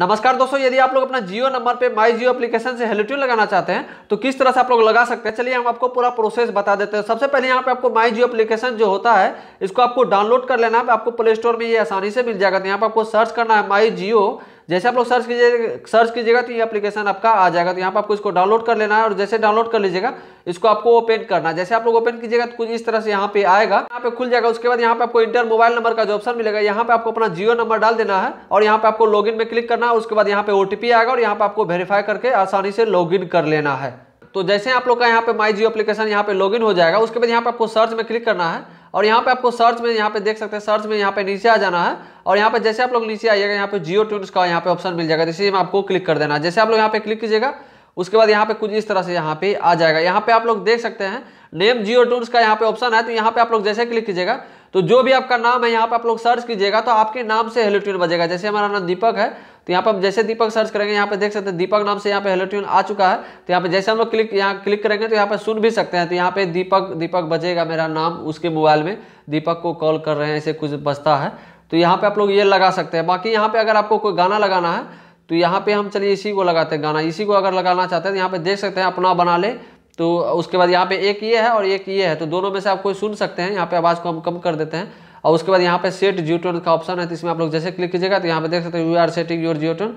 नमस्कार दोस्तों यदि आप लोग अपना जियो नंबर पे माई जियो एप्लीकेशन से हेलोट्यून लगाना चाहते हैं तो किस तरह से आप लोग लगा सकते हैं चलिए हम आपको पूरा प्रोसेस बता देते हैं सबसे पहले यहाँ पे आपको माई जियो एप्लीकेशन जो होता है इसको आपको डाउनलोड कर लेना है आपको प्ले स्टोर में ये आसानी से मिल जाएगा तो यहाँ पर आपको सर्च करना है माई जियो जैसे आप लोग सर्च कीजिए सर्च कीजिएगा तो ये एप्लीकेशन आपका आ जाएगा तो यहाँ पर आपको इसको डाउनलोड कर लेना है और जैसे डाउनलोड कर लीजिएगा इसको आपको ओपन करना है जैसे आप लोग ओपन कीजिएगा तो कुछ इस तरह से यहाँ पे आएगा यहाँ पे खुल जाएगा उसके बाद यहाँ पे आपको इंटर मोबाइल नंबर का जो ऑप्शन मिलेगा यहाँ पे आपको अपना जियो नंबर डाल देना है और यहाँ पे आपको लॉगिन में क्लिक करना है उसके बाद यहाँ पे ओटीपी आएगा और यहाँ पे आपको वेरीफाई करके आसानी से लॉग कर लेना है तो जैसे आप लोग का यहाँ पे माई जियो अपलीकेशन यहाँ पे लॉग हो जाएगा उसके बाद यहाँ पे आपको सर्च में क्लिक करना है और यहाँ पे आपको सर्च में यहाँ पे देख सकते हैं सर्च में यहाँ पे नीचे आ जाना है और यहाँ पे जैसे आप लोग नीचे आइएगा यहाँ पे जियो ट्यून्स का यहाँ पे ऑप्शन मिल जाएगा जैसे तो आपको क्लिक कर देना जैसे आप लोग यहाँ पे क्लिक कीजिएगा उसके बाद यहाँ पे कुछ इस तरह से यहाँ पे आ जाएगा यहाँ पे आप लोग देख सकते हैं नेम जियो टूर्स का यहाँ पे ऑप्शन है तो यहाँ पे आप लोग जैसे क्लिक कीजिएगा तो जो भी आपका नाम है यहाँ पे आप लोग सर्च कीजिएगा तो आपके नाम से हेलोट्यून बजेगा जैसे हमारा नाम दीपक है तो यहाँ पे हम जैसे दीपक सर्च करेंगे यहाँ पे देख सकते हैं दीपक नाम से यहाँ पे हेलोट्यून आ चुका है तो यहाँ पे जैसे हम लोग क्लिक यहाँ क्लिक करेंगे तो यहाँ पे सुन भी सकते हैं तो यहाँ पे दीपक दीपक बजेगा मेरा नाम उसके मोबाइल में दीपक को कॉल कर रहे हैं ऐसे कुछ बचता है तो यहाँ पे आप लोग ये लगा सकते हैं बाकी यहाँ पे अगर आपको कोई गाना लगाना है तो यहाँ पे हम चलिए इसी को लगाते हैं गाना इसी को अगर लगाना चाहते हैं तो यहाँ पे देख सकते हैं अपना बना ले तो उसके बाद यहाँ पे एक ये है और एक ये है तो दोनों में से आप कोई सुन सकते हैं यहाँ पे आवाज़ को हम कम कर देते हैं और उसके बाद यहाँ पे सेट जियोटोन का ऑप्शन है तो इसमें आप लोग जैसे क्लिक कीजिएगा तो यहाँ पे देख सकते हैं you are setting your Jio tone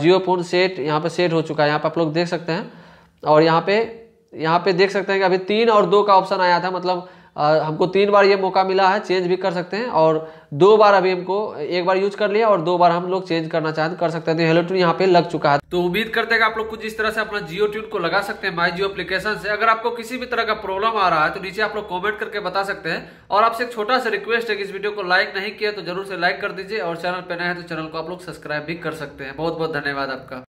Jio phone set यहाँ पे सेट हो चुका है यहाँ पे आप लोग देख सकते हैं और यहाँ पे यहाँ पे देख सकते हैं कि अभी तीन और दो का ऑप्शन आया था मतलब हमको तीन बार ये मौका मिला है चेंज भी कर सकते हैं और दो बार अभी हमको एक बार यूज कर लिया और दो बार हम लोग चेंज करना चाहें कर सकते हैं तो हेलो ट्यून यहाँ पे लग चुका है तो उम्मीद करते हैं कि आप लोग कुछ इस तरह से अपना जियो ट्यून को लगा सकते हैं माई जियो अपलीकेशन से अगर आपको किसी भी तरह का प्रॉब्लम आ रहा है तो नीचे आप लोग कॉमेंट करके बता सकते हैं और आपसे एक छोटा सा रिक्वेस्ट है कि इस वीडियो को लाइक नहीं किया तो जरूर से लाइक कर दीजिए और चैनल पर नए हैं तो चैनल को आप लोग सब्सक्राइब भी कर सकते हैं बहुत बहुत धन्यवाद आपका